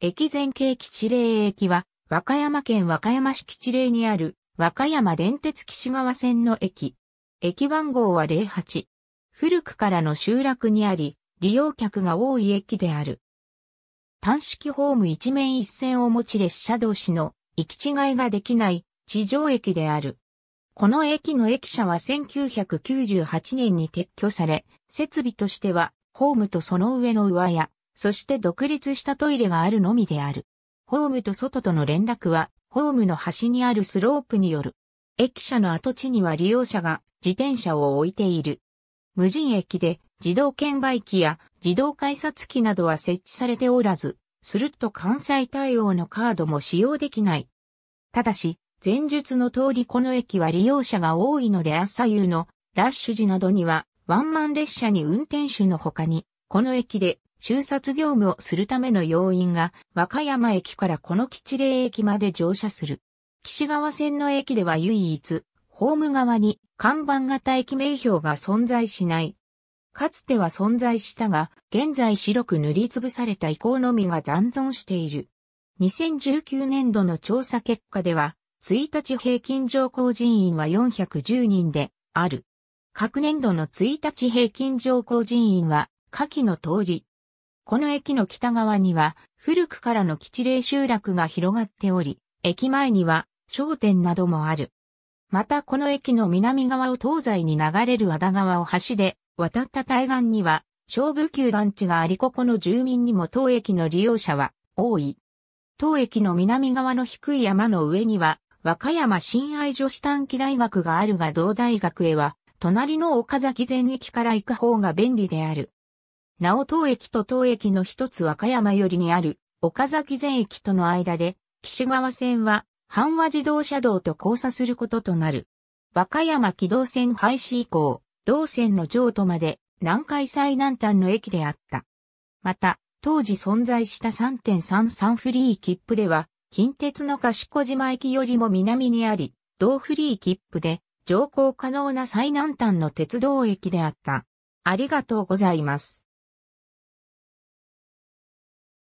駅前京吉霊駅は、和歌山県和歌山市吉霊にある、和歌山電鉄岸川線の駅。駅番号は08。古くからの集落にあり、利用客が多い駅である。単式ホーム一面一線を持ち列車同士の行き違いができない地上駅である。この駅の駅舎は1998年に撤去され、設備としてはホームとその上の上やそして独立したトイレがあるのみである。ホームと外との連絡は、ホームの端にあるスロープによる。駅舎の跡地には利用者が自転車を置いている。無人駅で自動券売機や自動改札機などは設置されておらず、スルッと関西対応のカードも使用できない。ただし、前述の通りこの駅は利用者が多いので朝夕のラッシュ時などにはワンマン列車に運転手の他に、この駅で収札業務をするための要員が和歌山駅からこの吉霊駅まで乗車する。岸川線の駅では唯一、ホーム側に看板型駅名標が存在しない。かつては存在したが、現在白く塗りつぶされた遺構のみが残存している。2019年度の調査結果では、1日平均乗降人員は410人である。各年度の1日平均乗降人員は、下記の通り、この駅の北側には古くからの吉霊集落が広がっており、駅前には商店などもある。またこの駅の南側を東西に流れる和田川を橋で渡った対岸には小武球団地がありここの住民にも当駅の利用者は多い。当駅の南側の低い山の上には和歌山親愛女子短期大学があるが同大学へは隣の岡崎前駅から行く方が便利である。お東駅と東駅の一つ和歌山寄りにある岡崎前駅との間で、岸川線は阪和自動車道と交差することとなる。和歌山機動線廃止以降、同線の譲渡まで南海最南端の駅であった。また、当時存在した3.33フリー切符では、近鉄の賢島駅よりも南にあり、同フリー切符で乗降可能な最南端の鉄道駅であった。ありがとうございます。